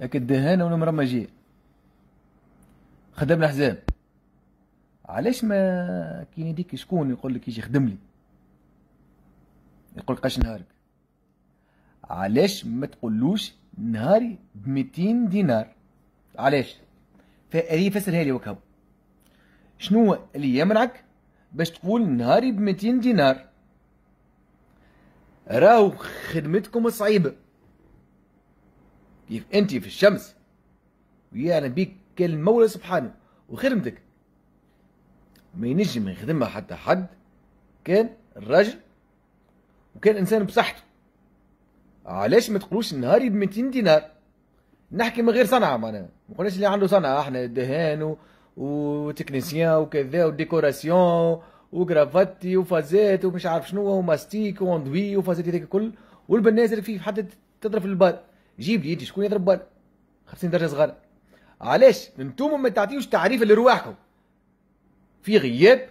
ياك الدهانه والمرمجيه خدم الاحزاب علاش ما كي يديك شكون يقول لك يجي يخدم لي يقول قاش نهارك علاش ما تقولوش نهاري ب دينار علاش فاري فسرها لي وكهو شنو اللي يمنعك باش تقول نهاري ب دينار راهو خدمتكم صعيبه كيف انت في الشمس ويعلم بيك المولى سبحانه وخدمتك ما ينجم يخدمها حتى حد كان الراجل وكان انسان بصحته علاش ما تقولوش نهاري ب 200 دينار نحكي من غير صنعه معناها ما قلناش اللي عنده صنعه احنا دهان و... وتكنيسيان وكذا وديكوراسيون وكرافاتي وفازات ومش عارف شنو وماستيك واندوي وفازات هذيك الكل والبنازل فيه حتى تضرب في البال جيب لي يدي شكون يضرب بال 50 درجه صغار علاش انتم ما تعطيوش تعريف لرواحكم في غياب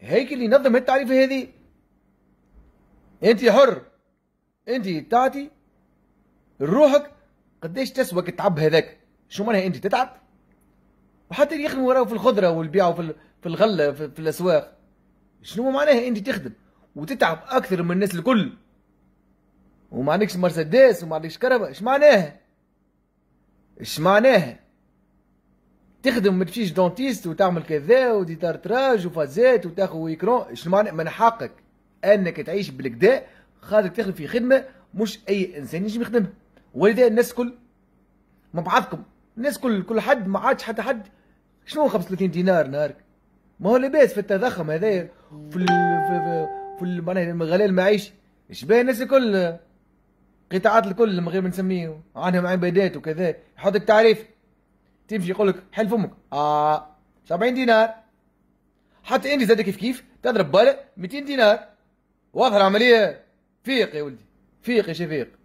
هيك اللي ينظم التعريف هذه انت حر انت تعطي روحك قداش تسوى التعب هذاك شو معناها انت تتعب وحتى اللي يخدموا وراه في الخضره والبيع وفي في الغله في, في الاسواق شنو معناها انت تخدم وتتعب اكثر من الناس الكل وما عندكش مرسيدس وما عندكش كهرباء اش معناها اش معناها تخدم ما تمشيش دونتيست وتعمل كذا ودي تراج وفازات وتاخذ ويكرون اش معنى من حقك انك تعيش بالكدا خاطر تخدم في خدمه مش اي انسان يجي يخدمها ولذا الناس كل مع بعضكم الناس كل كل حد ما عادش حتى حد شنو 35 دينار نهارك ما هو لاباس في التضخم هذايا في في, في, في, في معناها الغلاء اش شبه الناس الكل قطاعات الكل لما غير ما عنهم عندهم عبادات وكذا يحط لك تعريف تمشي يقول لك حل فمك اه 70 دينار حتى انت زاد كيف كيف تضرب بالك 200 دينار واضح العمليه فيق يا ولدي فيق يا شفيق